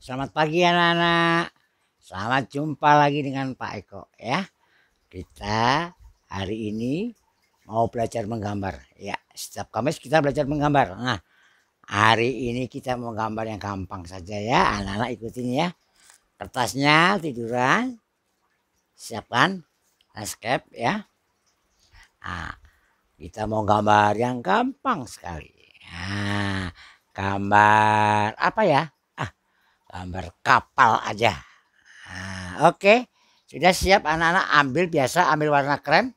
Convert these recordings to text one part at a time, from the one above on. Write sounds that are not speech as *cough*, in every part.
selamat pagi anak-anak. Selamat jumpa lagi dengan Pak Eko ya. Kita hari ini mau belajar menggambar. Ya, setiap Kamis kita belajar menggambar. Nah, hari ini kita mau gambar yang gampang saja ya. Anak-anak ikutin ya. Kertasnya tiduran. Siapkan landscape ya. Nah, kita mau gambar yang gampang sekali. Nah, gambar apa ya? gambar ah, kapal aja. Nah, oke. Okay. Sudah siap anak-anak ambil biasa ambil warna krem.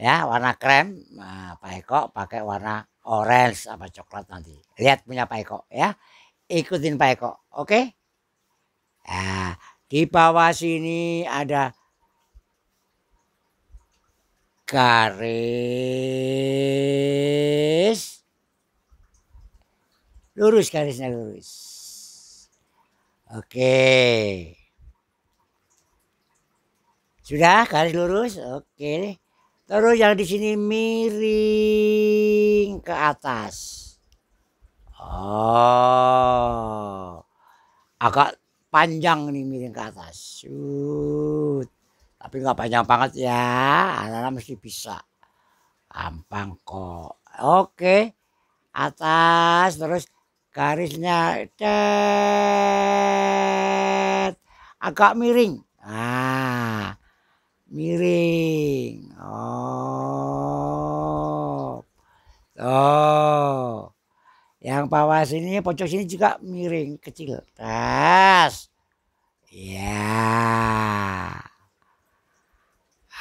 Ya, warna krem. Nah, Pak Eko pakai warna orange apa coklat nanti. Lihat punya Pak Eko ya. Ikutin Pak Eko, oke? Okay? Ya, di bawah sini ada garis lurus garisnya lurus Oke. Sudah garis lurus? Oke. Terus yang di sini miring ke atas. Oh. Agak panjang nih miring ke atas. Shoot. Tapi nggak panjang banget ya. Anak-anak mesti bisa. Gampang kok. Oke. Atas terus garisnya cet agak miring ah miring oh oh yang bawah sini pojok sini juga miring kecil tas ya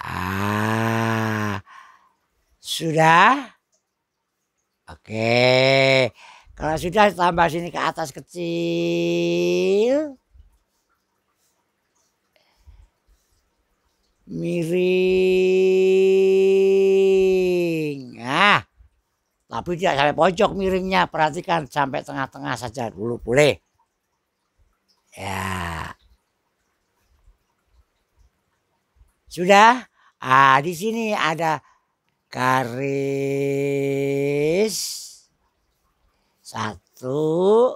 ah sudah oke okay. Kalau eh, sudah tambah sini ke atas kecil. Miring. Nah, tapi tidak sampai pojok miringnya. Perhatikan sampai tengah-tengah saja dulu boleh. Ya. Sudah? Ah, di sini ada garis satu.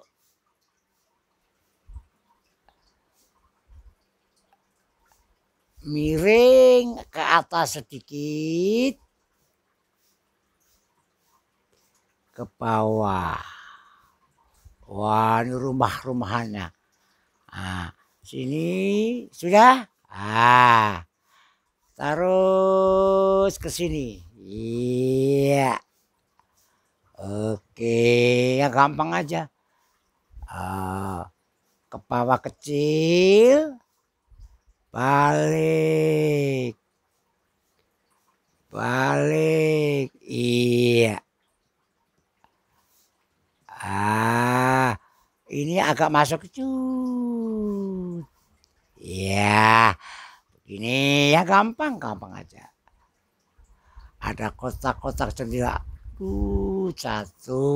Miring ke atas sedikit. Ke bawah. Wah, ini rumah-rumahannya. Nah, sini sudah? Ah. Terus ke sini. Iya. Yeah. Oke, ya gampang aja. Uh, ah, kepala kecil, balik, balik, iya. Ah, ini agak masuk cut. ya begini ya gampang, gampang aja. Ada kotak-kotak jendela tuh satu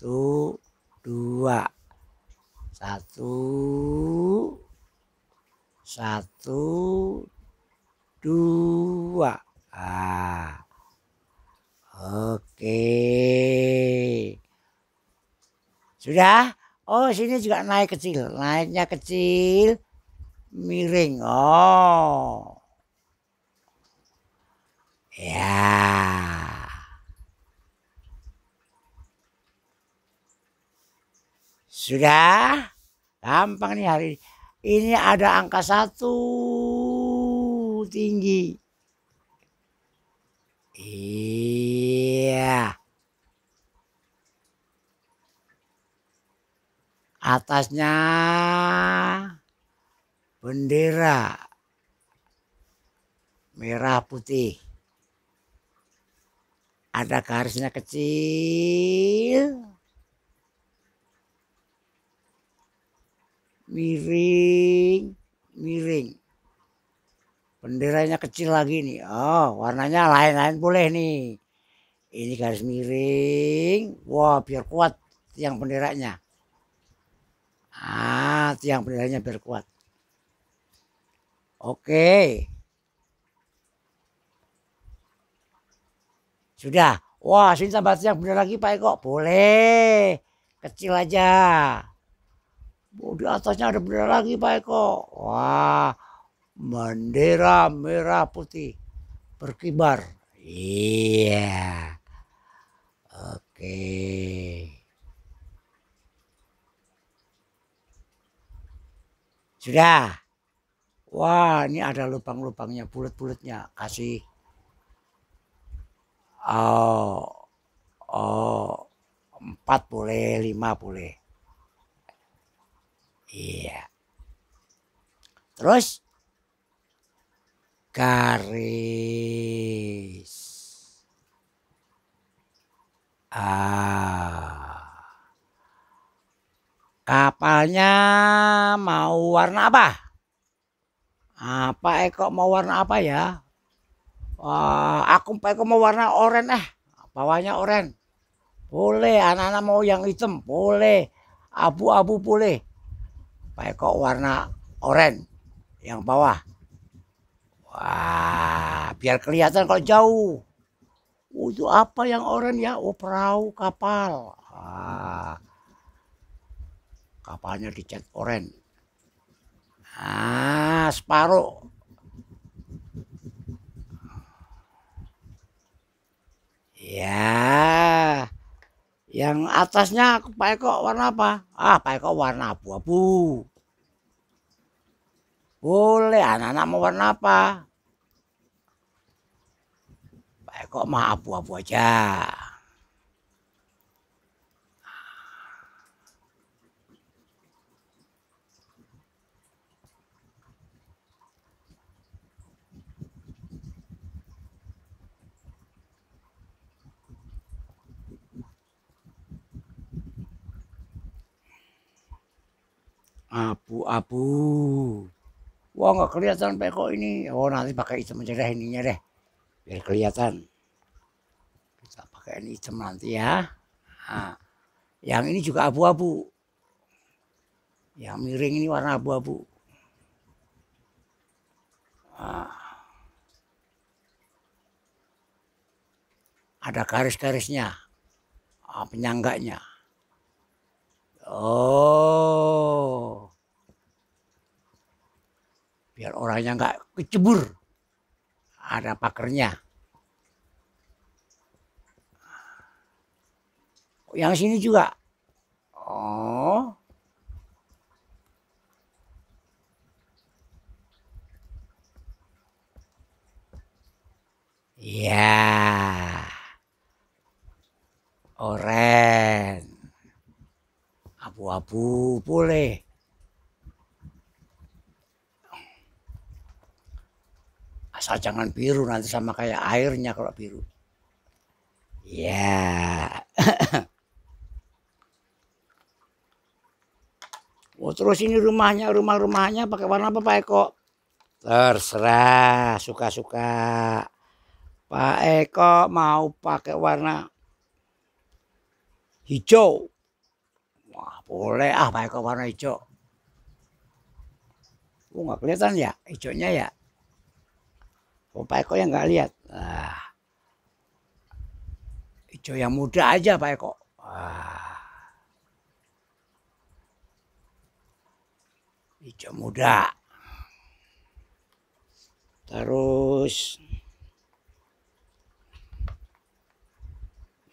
tuh dua satu satu dua ah oke sudah oh sini juga naik kecil naiknya kecil miring oh Sudah? Gampang nih hari ini. Ini ada angka satu tinggi. Iya. Atasnya bendera merah putih. Ada garisnya kecil. miring miring benderanya kecil lagi nih oh warnanya lain-lain boleh nih ini garis miring wah biar kuat tiang benderanya ah tiang benderanya biar kuat oke sudah wah sini tambah tiang bendera lagi Pak Eko boleh kecil aja Oh, di atasnya ada bendera lagi Pak Eko. Wah, bendera merah putih berkibar. Iya. Oke. Sudah. Wah, ini ada lubang-lubangnya, bulat-bulatnya. Kasih. Oh, oh, empat boleh, lima boleh. Iya. Terus garis. Ah. Kapalnya mau warna apa? Apa Eko eh, mau warna apa ya? Wah, aku Pak Eko mau warna oranye eh. Bawahnya oranye. Boleh, anak-anak mau yang hitam, boleh. Abu-abu boleh. Pak Eko warna oranye yang bawah. Wah, biar kelihatan kalau jauh. Oh, itu apa yang oranye ya? Oh, perahu kapal. Ah, kapalnya dicat oranye. Ah, separuh. Ya. Yang atasnya Pak Eko warna apa? Ah, Pak Eko warna abu-abu. Boleh, anak-anak mau warna apa? Pak Eko mah abu-abu aja. Abu-abu. Wah nggak kelihatan peko ini. Oh nanti pakai hitam aja deh ininya deh. Biar kelihatan. Kita pakai ini hitam nanti ya. Nah, yang ini juga abu-abu. Yang miring ini warna abu-abu. Nah, ada garis-garisnya. Ah, penyangganya. Oh. Biar orangnya nggak kecebur. Ada pakernya. Yang sini juga jangan biru nanti sama kayak airnya kalau biru. Ya. Yeah. *laughs* oh, terus ini rumahnya, rumah-rumahnya pakai warna apa Pak Eko? Terserah, suka-suka. Pak Eko mau pakai warna hijau. Wah, boleh ah Pak Eko warna hijau. Oh, nggak kelihatan ya hijaunya ya. Oh, Pak Eko yang nggak lihat. Nah, hijau yang muda aja Pak Eko. Ah. Hijau muda. Terus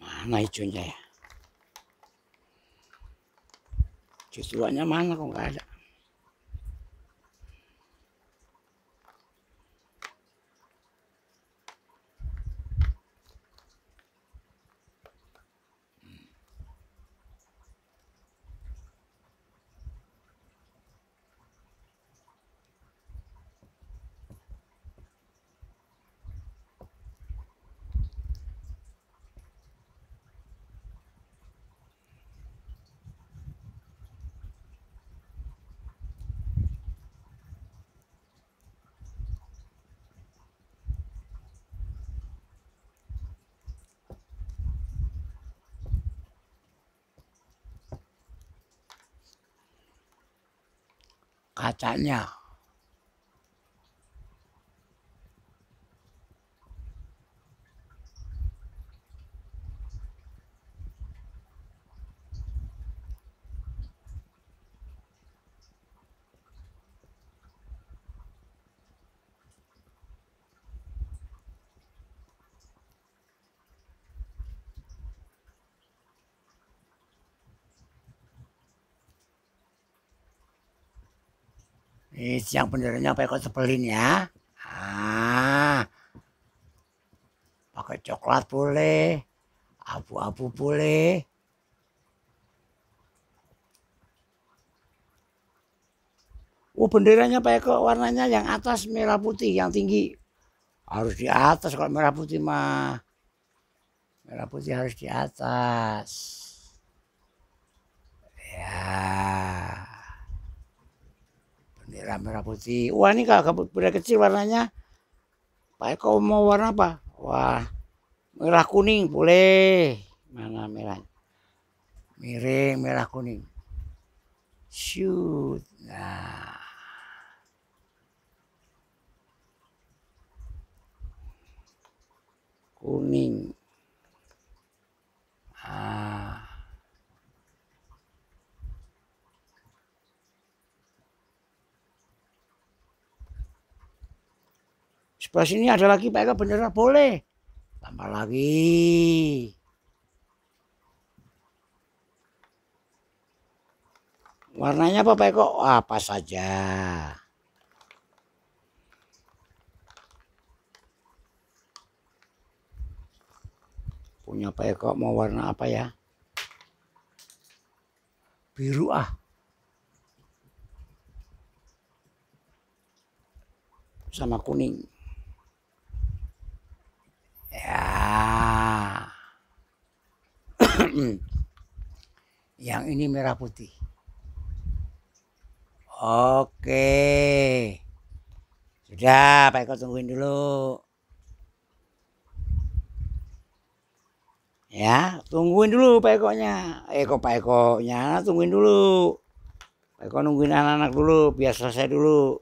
mana hijaunya ya? Justruannya mana kok nggak ada? 阿扎尼 Isi yang benernya pakai kau sebelin ya. Ah. Pakai coklat boleh. Abu-abu boleh. Oh benderanya pakai kok warnanya yang atas merah putih yang tinggi. Harus di atas kalau merah putih mah. Merah putih harus di atas. Ya merah putih wah ini kalau udah kecil warnanya Pak kau mau warna apa wah merah kuning boleh mana merah miring merah kuning shoot nah kuning ah Sebelah sini ada lagi Pak Eka bendera boleh. Tambah lagi. Warnanya apa Pak Eko? Ah, apa saja. Punya Pak Eko mau warna apa ya? Biru ah. Sama kuning. Ya. *coughs* yang ini merah putih. Oke. Sudah, Pak Eko tungguin dulu. Ya, tungguin dulu Pak Eko nya. Eko eh, Pak Eko nya tungguin dulu. Pak Eko nungguin anak-anak dulu, biar selesai dulu.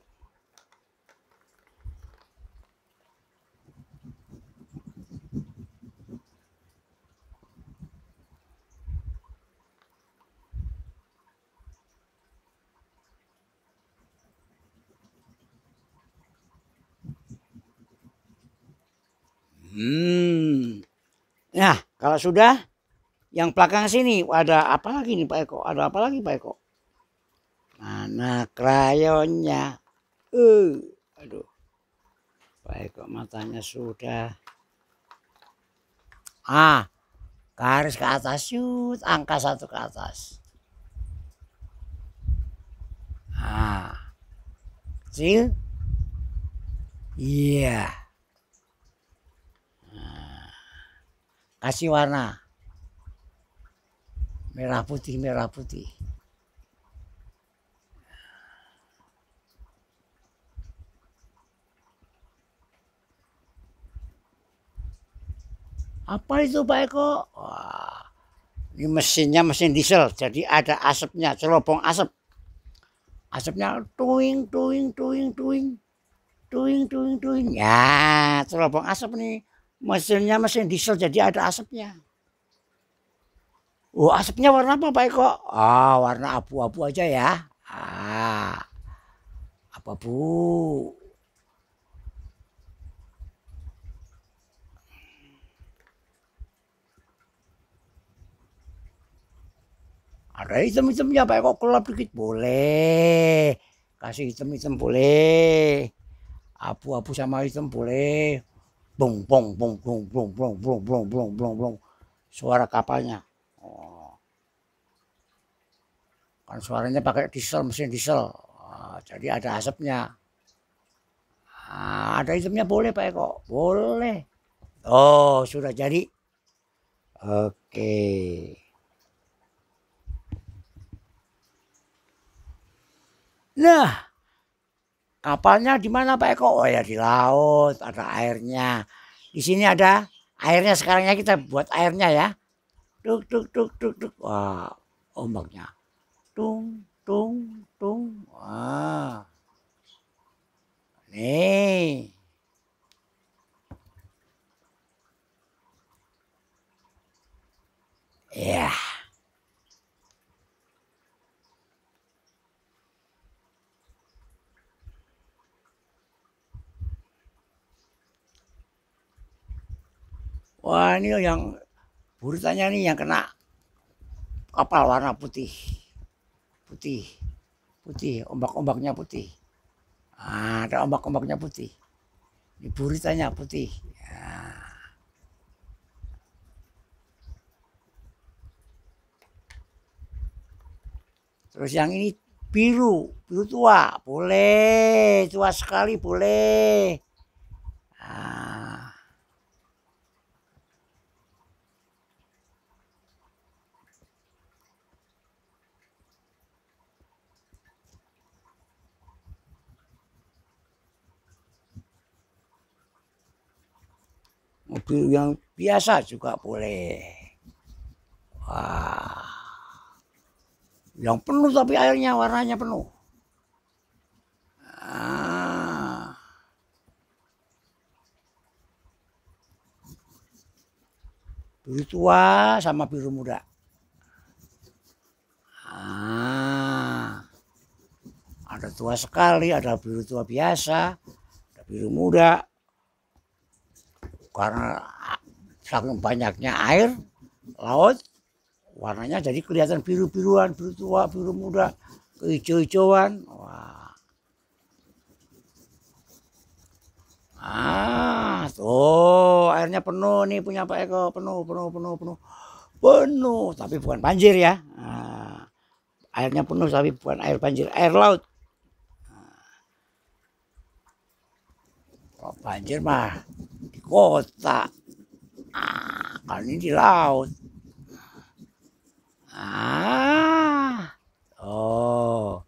Hmm. Nah, kalau sudah yang belakang sini ada apa lagi nih Pak Eko? Ada apa lagi Pak Eko? Mana krayonnya? Uh, eh, aduh. Pak Eko matanya sudah. Ah, garis ke atas shoot, angka satu ke atas. Ah, kecil. Iya. Yeah. kasih warna merah putih merah putih apa itu Pak Eko? Wah, ini mesinnya mesin diesel, jadi ada asapnya, celopong asap. Asapnya tuing, tuing, tuing, tuing, tuing, tuing, tuing. Ya, celopong asap nih mesinnya mesin diesel jadi ada asapnya. Oh asapnya warna apa Pak Eko? Ah warna abu-abu aja ya. Ah apa bu? Ada hitam-hitamnya Pak Eko kelap dikit boleh. Kasih hitam-hitam boleh. Abu-abu sama hitam boleh bong bong bong bong bong bong bong bong bong bong bung suara kapalnya oh. kan suaranya pakai diesel mesin diesel jadi ada asapnya ada asapnya boleh Pak Eko boleh oh sudah jadi oke nah Kapalnya di mana Pak Eko? Oh ya di laut, ada airnya. Di sini ada airnya sekarangnya kita buat airnya ya. Tuk tuk tuk tuk tuk. Wah, ombaknya. Tung tung tung. Wah. Nih. Yeah. Wah ini yang buritanya nih yang kena kapal warna putih. Putih. Putih, ombak-ombaknya putih. Ah, ada ombak-ombaknya putih. Ini buritanya putih. Ya. Terus yang ini biru, biru tua, boleh, tua sekali boleh. Ah. mobil yang biasa juga boleh wah yang penuh tapi airnya warnanya penuh ah. biru tua sama biru muda ah. ada tua sekali ada biru tua biasa ada biru muda karena ah, saking banyaknya air laut warnanya jadi kelihatan biru-biruan biru tua biru muda kehijau-hijauan wah ah tuh airnya penuh nih punya Pak Eko penuh penuh penuh penuh penuh tapi bukan banjir ya nah, airnya penuh tapi bukan air banjir air laut nah. banjir mah kota. Ah, kan ini di laut. Ah. Oh.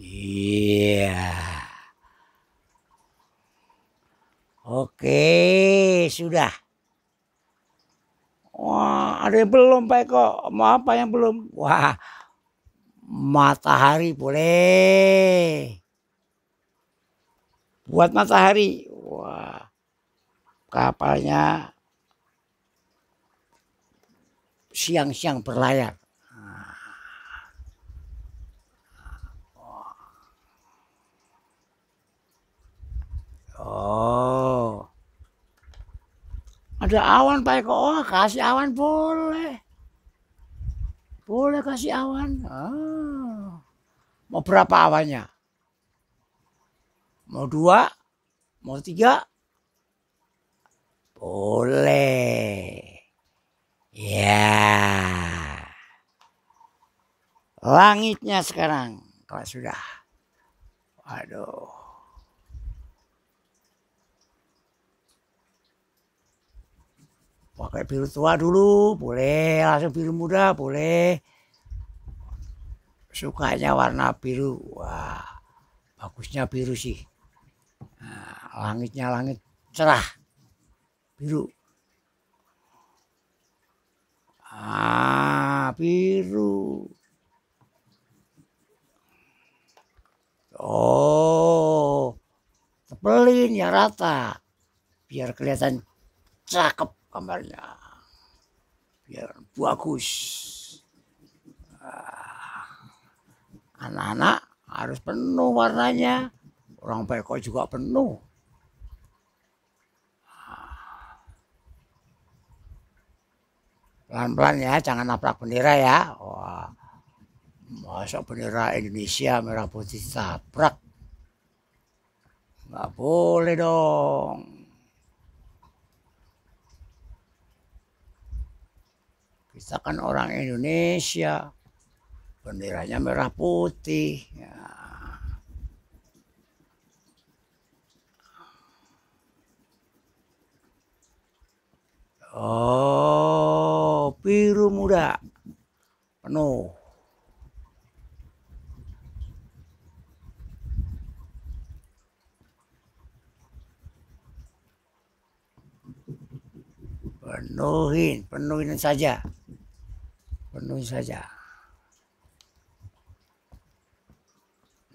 Iya. Yeah. Oke. Okay. Ada yang belum Pak Eko, mau apa yang belum? Wah, matahari boleh. Buat matahari, wah kapalnya siang-siang berlayar. Ada awan Pak Eko, oh kasih awan boleh. Boleh kasih awan. Ah. Mau berapa awannya? Mau dua? Mau tiga? Boleh. Ya. Langitnya sekarang kalau sudah. Waduh. pakai biru tua dulu boleh langsung biru muda boleh sukanya warna biru wah bagusnya biru sih nah, langitnya langit cerah biru ah biru oh tebelin ya rata biar kelihatan cakep kamarnya biar bagus ah, anak-anak harus penuh warnanya orang peko juga penuh ah. pelan-pelan ya jangan naprak bendera ya Wah, masa bendera Indonesia merah putih tabrak nggak boleh dong Kita kan orang Indonesia, benderanya merah putih. Ya. Oh, biru muda penuh. Penuhin, penuhin saja penuhi saja.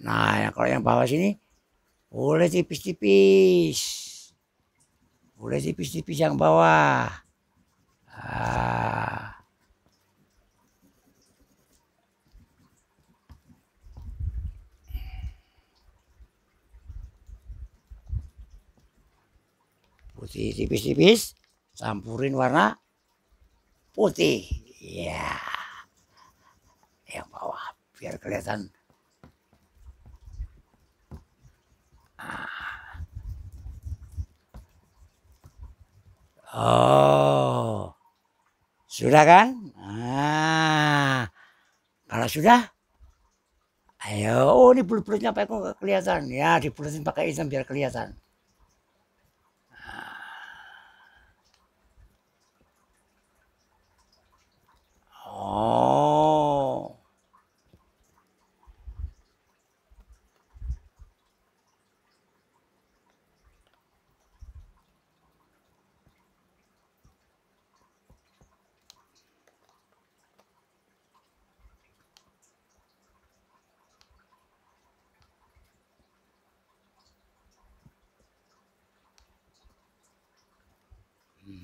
Nah, yang kalau yang bawah sini boleh tipis-tipis. Boleh tipis-tipis yang bawah. Ah. Putih tipis-tipis, campurin warna putih. Iya. yang bawah biar kelihatan ah. oh sudah kan ah kalau sudah ayo oh ini bulu-bulunya pakai kelihatan ya dibulutin pakai isam biar kelihatan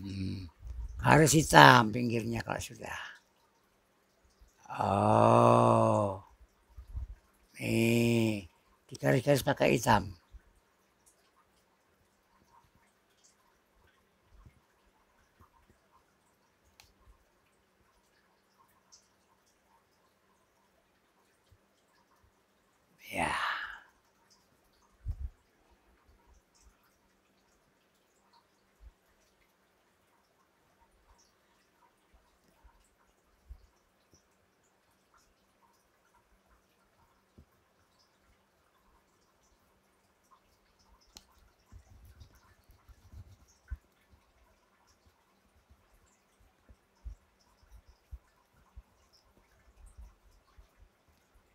Hmm. Harus hitam pinggirnya kalau sudah. Oh. Nih, kita harus pakai hitam.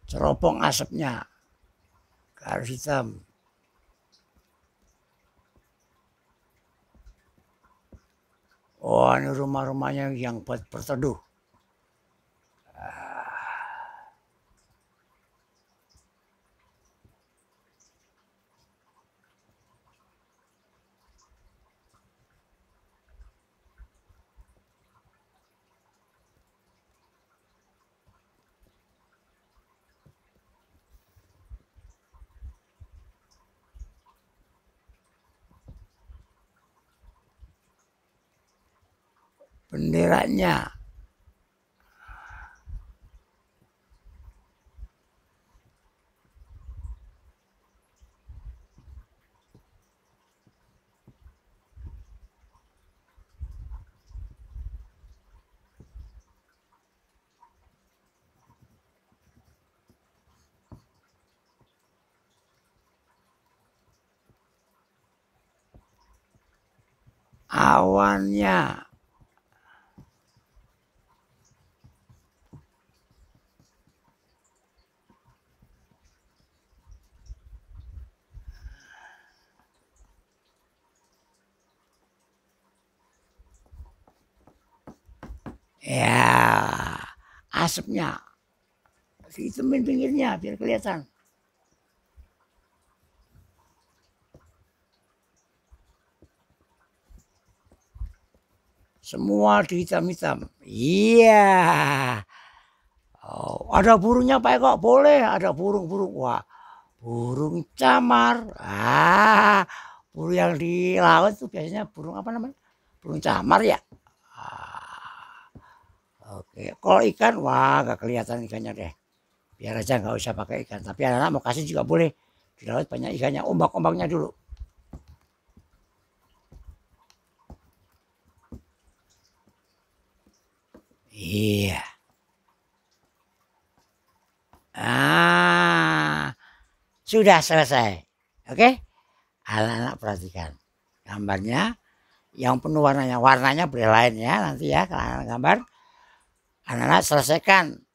ceropong asapnya. Harus hitam. Oh, ini rumah-rumahnya yang buat berteduh. Ah. benderanya. awannya asapnya. Hitamin pinggirnya biar kelihatan. Semua dihitam-hitam. Iya. Oh, ada burungnya Pak Eko? Boleh, ada burung-burung. Wah, burung camar. Ah, burung yang di laut itu biasanya burung apa namanya? Burung camar ya. Oke, kalau ikan wah nggak kelihatan ikannya deh. Biar aja nggak usah pakai ikan. Tapi anak-anak mau kasih juga boleh. Di laut banyak ikannya, ombak-ombaknya dulu. Iya. Ah, sudah selesai. Oke, anak-anak perhatikan gambarnya yang penuh warnanya. Warnanya boleh lain ya nanti ya kalau gambar anak-anak selesaikan